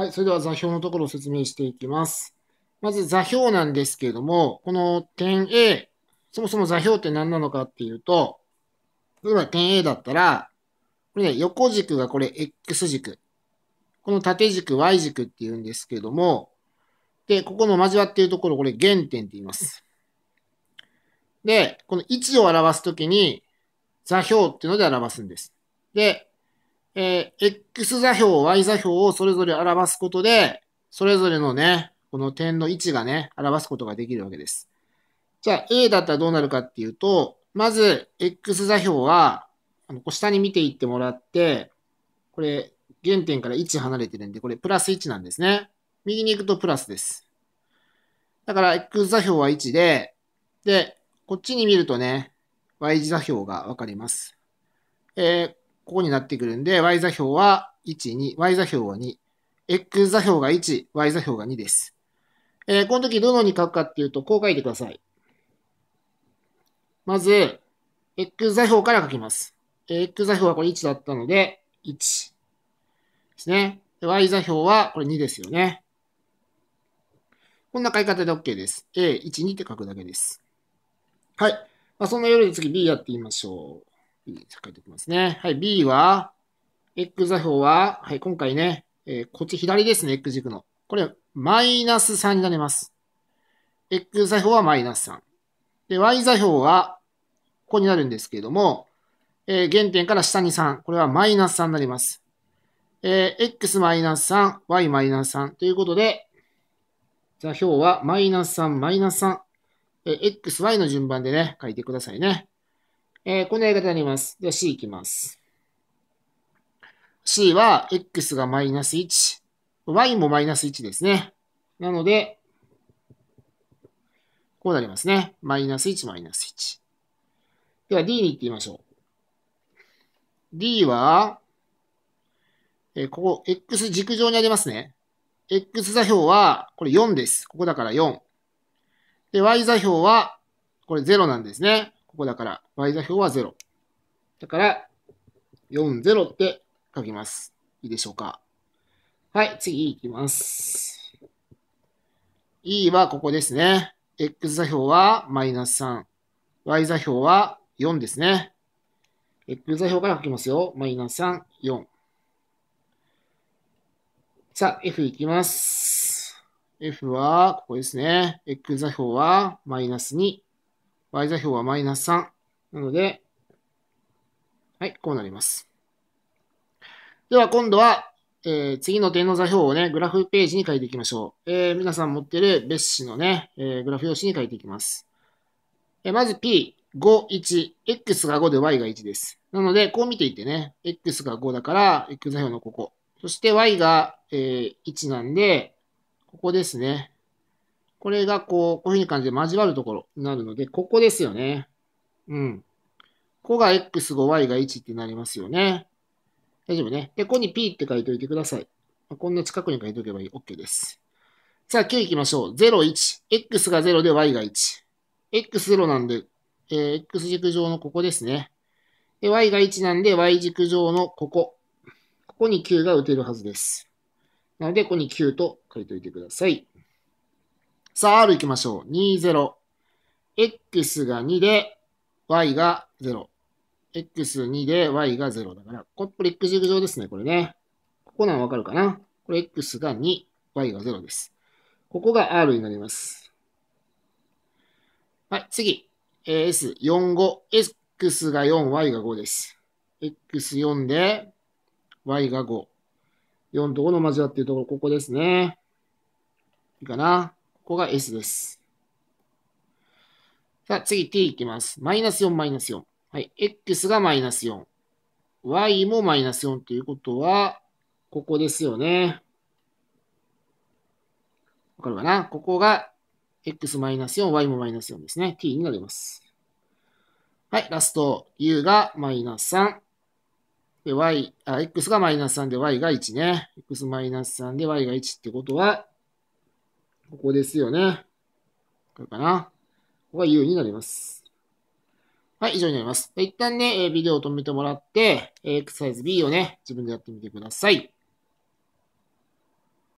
はい、それでは座標のところを説明していきます。まず座標なんですけれども、この点 A、そもそも座標って何なのかっていうと、例えば点 A だったら、これね、横軸がこれ X 軸。この縦軸 Y 軸って言うんですけれども、で、ここの交わっているところ、これ原点って言います。で、この位置を表すときに、座標っていうので表すんです。で、えー、X 座標、Y 座標をそれぞれ表すことで、それぞれのね、この点の位置がね、表すことができるわけです。じゃあ、A だったらどうなるかっていうと、まず、X 座標は、あの下に見ていってもらって、これ、原点から1離れてるんで、これ、プラス1なんですね。右に行くとプラスです。だから、X 座標は1で、で、こっちに見るとね、Y 座標がわかります。えーここになってくるんで、y 座標は1、2、y 座標は2、x 座標が1、y 座標が2です。えー、この時どのに書くかっていうと、こう書いてください。まず、x 座標から書きます。x 座標はこれ1だったので、1ですね。y 座標はこれ2ですよね。こんな書き方で OK です。a、1、2って書くだけです。はい。まあ、そんな夜で次 b やってみましょう。B、書いておきますね。はい、B は、X 座標は、はい、今回ね、えー、こっち左ですね、X 軸の。これ、マイナス3になります。X 座標はマイナス3。で、Y 座標は、ここになるんですけれども、えー、原点から下に3。これはマイナス3になります。えー、X マイナス3、Y マイナス3ということで、座標はマイナス3、マイナス3。え XY の順番でね、書いてくださいね。えー、こんなやり方になります。では C いきます。C は x がマイナス1、y もマイナス1ですね。なので、こうなりますね。マイナス1、マイナス1。では D に行ってみましょう。D は、えー、ここ、x 軸上にありますね。x 座標は、これ4です。ここだから4。で、y 座標は、これ0なんですね。ここだから、y 座標は0。だから、40って書きます。いいでしょうか。はい、次いきます。e はここですね。x 座標はマイナス3。y 座標は4ですね。x 座標から書きますよ。マイナス3、4。さあ、f いきます。f は、ここですね。x 座標はマイナス2。y 座標はマイナス3。なので、はい、こうなります。では、今度は、えー、次の点の座標をね、グラフページに書いていきましょう。えー、皆さん持ってる別紙のね、えー、グラフ用紙に書いていきます。えまず P、5、1。X が5で Y が1です。なので、こう見ていてね、X が5だから、X 座標のここ。そして Y が、え1なんで、ここですね。これがこう、こういうふうに感じで交わるところになるので、ここですよね。うん。ここが x、5、y が1ってなりますよね。大丈夫ね。で、ここに p って書いておいてください。こんな近くに書いておけばいい。OK です。さあ、k 行きましょう。0、1。x が0で y が1。x0 なんで、えー、x 軸上のここですね。で、y が1なんで、y 軸上のここ。ここに9が打てるはずです。なので、ここに9と書いておいてください。さあ、R 行きましょう。20。x が2で、y が0。x2 で y が0だから、これ x 軸上ですね、これね。ここなのわかるかなこれ x が2、y が0です。ここが R になります。はい、次。S45。x が4、y が5です。x4 で y が5。4と5の交わっているところ、ここですね。いいかなここが S です。さあ、次 t いきます。マイナス4、マイナス4。はい。x がマイナス4。y もマイナス4ということは、ここですよね。わかるかなここが x マイナス4、y もマイナス4ですね。t になります。はい、ラスト、u がマイナス3。で、y、あ、x がマイナス3で y が1ね。x マイナス3で y が1ってことは、ここですよね。これかな。ここが U になります。はい、以上になります。一旦ね、ビデオを止めてもらって、エクササイズ B をね、自分でやってみてください。